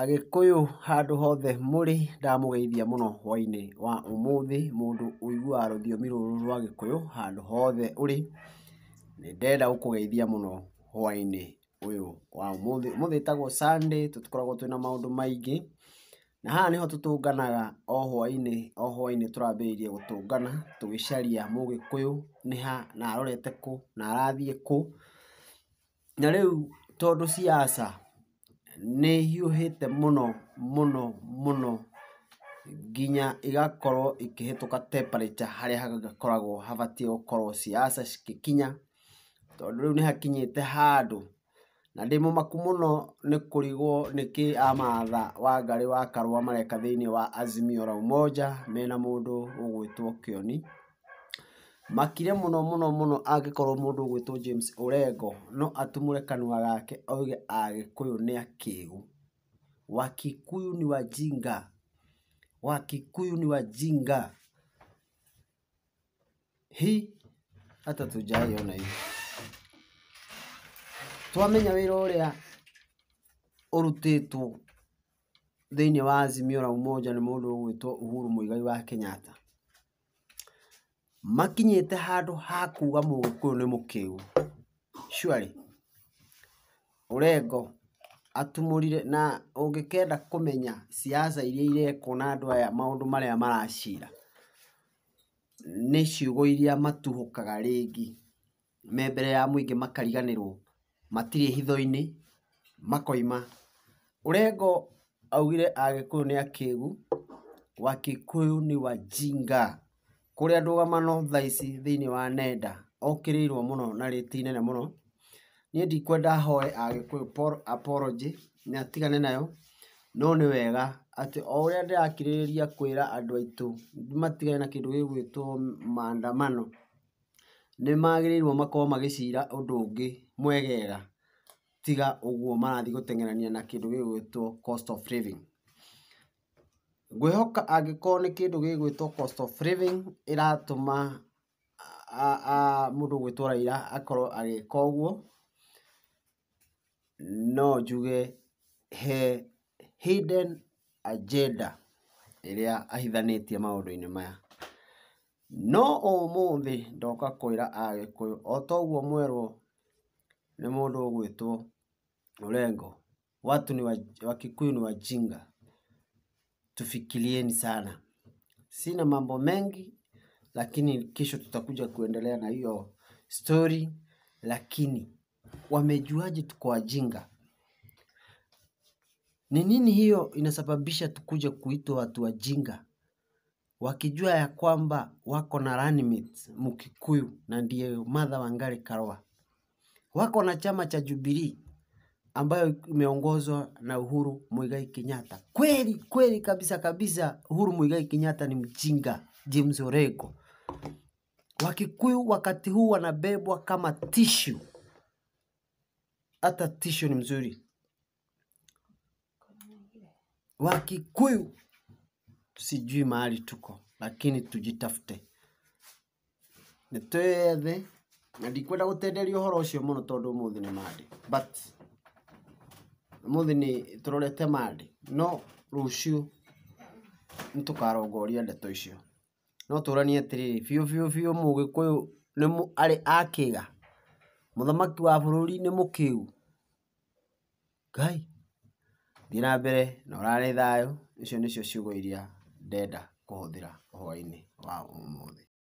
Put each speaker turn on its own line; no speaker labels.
agĩkũyũ handũ hothe muri ndamũgeithia mũno hwaĩ-inĩ wa ũmũthĩ mũndũ ũiguaga rũthiomi rũrũ rwa gĩkũyũ handũ hothe uri nĩ ndenda gũkũgeithia muno hwaĩ uyu ũyũ wa umuthi ũmũthĩ ĩtagwo Sunday tũtikoragwo twĩna maũndũ maingĩ na haha nĩho tũtũnganaga o hwaĩ-inĩ o hwaĩ-inĩ tũrambĩrĩirie gũtũngana tũgĩcaria mũgĩkũyũ nĩ ha na arorete kũ na arathiĩ kũ na rĩu tondũ siasa nĩ ihiũhĩte mũno mũno mũno nginya igakorwo ikĩhĩtũka temperature harĩa hakoragwo habatiĩ gũkorwo ciaca cigĩkinya, tondũ rĩu nĩ hakinyĩte handũ na ndĩ mũmaku mũno nĩ kũrigwo nĩkĩĩ Amatha Wangarĩ wa Karũa mareka thĩiniĩ wa Azimio la Umoja mena mũndũ ũgwĩtwo Kĩoni. Makire muno muno muno angĩkorwo mundu ũgwĩtwo James Orengo no atumure kanua gake oige Agĩkũyũ nĩ akĩĩgu. Wakikuyu ni wajinga, Wakikuyu ni wajinga. Hi, hata na hiyo. Twamenya wĩra ũrĩa ũrutĩtwo thĩinĩ wa Azimio la Umoja ni mundu ũgwĩtwo Uhuru muigai wa Kenyatta makinyite handu hakuga kuga ni mukiu shwari urengo atumurire na ungikenda kumenya siasa iria irekwo na andũ aya maũndũ marĩa maracira nĩ ciugo iria matuhũkaga rĩngĩ me mbere ya muingi makariganirwo matirie hitho makoima urengo augire agĩkũyũ nĩ akĩgu wakĩkũyũ ni wajinga kuria ndũgamano thaa ici thĩinĩ wa nenda okĩrĩirwo mũno na rĩti inene mũno niĩ ndikwenda hoe agĩkũyũ apology na atigane nayo no nĩ wega atĩ o ũrĩa ndĩrakirĩrĩria kwĩra andũ aitũ matigane na kĩndũ gĩgwĩtwo maandamano nĩ magĩrĩirwo makorwo magĩcira ũndũ ũngĩ mwegega tiga ũguo marathiĩ gũteng'erania na kĩndũ gĩgwĩtwo cost of living ngwĩhoka angĩkorwo nĩ kĩndũ gĩgwĩtwo cost of living ĩratũma mũndũ gwĩtwo Raila akorwo agĩka ũguo, no njuge he hidden agenda ĩrĩa ahithanĩtie maũndũ-inĩ maya. No ũmũthĩ ndoka kwĩra Agĩkũyũ o ta ũguo mwerwo nĩ mũndũ ũgwĩtwo Orengo, watu ni Wakikuyu ni Wajinga tufikirieni sana. Sina mambo mengi, lakini kesho tutakuja kuendelea na hiyo stori. Lakini wamejuaje tuko wajinga? Ni nini hiyo inasababisha tukuja kuitwa watu wajinga, wakijua ya kwamba wako na Ranimit Mkikuyu na ndiye madha Wangari Karua, wako na chama cha Jubilee ambayo imeongozwa na Uhuru Muigai Kenyatta. Kweli kweli kabisa kabisa, Uhuru Muigai Kenyatta ni mjinga, James Orengo, Wakikuyu wakati huu wanabebwa kama tishu, hata tishu ni mzuri. Wakikuyu sijui mahali tuko, lakini tujitafute. Nitwethe na ndikwenda gutenderia uhoro ucio muno tondu umuthi ni mandi but muthi ni turorete Mandĩ, no rũciũ nĩ tũkarongoria ndeto icio. No tũranie atĩrĩrĩ, biũ biũ biũ Mũgĩkũyũ arĩ akĩa? Mũthamaki wa bũrũri nĩ mũkĩĩgu? Ngai! thiä na mbere na ũrare thayũ, icio nĩcio ciugo iria ndenda kũhũthĩra ũhoro-inĩ wa ũmũthĩ.